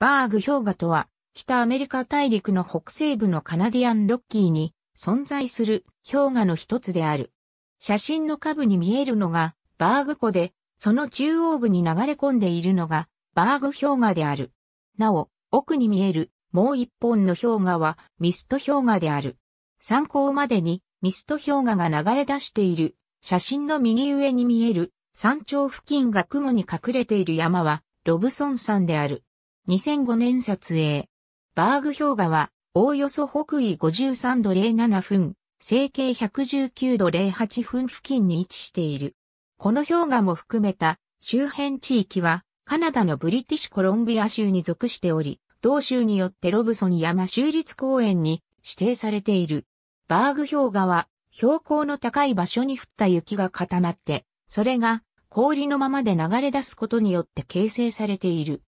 バーグ氷河とは、北アメリカ大陸の北西部のカナディアンロッキーに存在する氷河の一つである。写真の下部に見えるのがバーグ湖で、その中央部に流れ込んでいるのがバーグ氷河である。なお、奥に見えるもう一本の氷河はミスト氷河である。参考までにミスト氷河が流れ出している写真の右上に見える山頂付近が雲に隠れている山はロブソン山である。2005年撮影。バーグ氷河は、おおよそ北緯53度07分、成形119度08分付近に位置している。この氷河も含めた周辺地域は、カナダのブリティッシュコロンビア州に属しており、同州によってロブソン山州立公園に指定されている。バーグ氷河は、標高の高い場所に降った雪が固まって、それが氷のままで流れ出すことによって形成されている。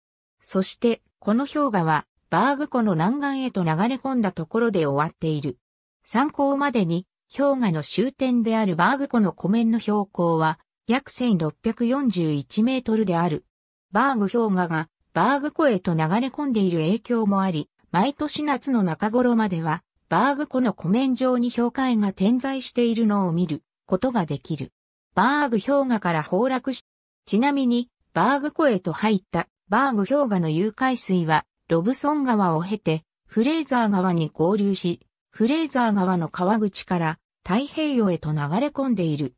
そして、この氷河は、バーグ湖の南岸へと流れ込んだところで終わっている。参考までに、氷河の終点であるバーグ湖の湖面の標高は、約1641メートルである。バーグ氷河が、バーグ湖へと流れ込んでいる影響もあり、毎年夏の中頃までは、バーグ湖の湖面上に氷海が点在しているのを見ることができる。バーグ氷河から崩落し、ちなみに、バーグ湖へと入ったバーグ氷河の誘拐水は、ロブソン川を経て、フレーザー川に合流し、フレーザー川の川口から太平洋へと流れ込んでいる。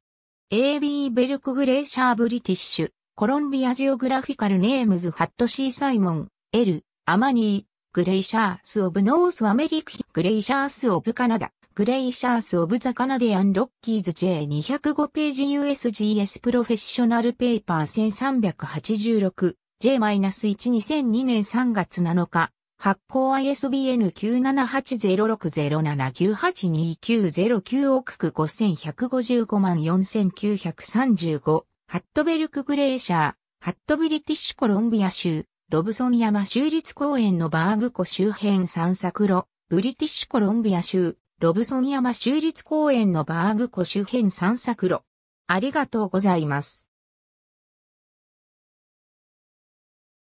AB ベルクグレーシャーブリティッシュ、コロンビアジオグラフィカルネームズハットシーサイモン、L、アマニー、グレイシャースオブノースアメリカ、グレイシャースオブカナダ、グレイシャースオブザカナディアンロッキーズ J205 ページ USGS プロフェッショナルペーパー1386 J-1-2002 年3月7日、発行 ISBN 9780607982909億区5155万4935、ハットベルクグレーシャー、ハットブリティッシュコロンビア州、ロブソン山州立公園のバーグ湖周辺散策路、ブリティッシュコロンビア州、ロブソン山州立公園のバーグ湖周辺散策路。ありがとうございます。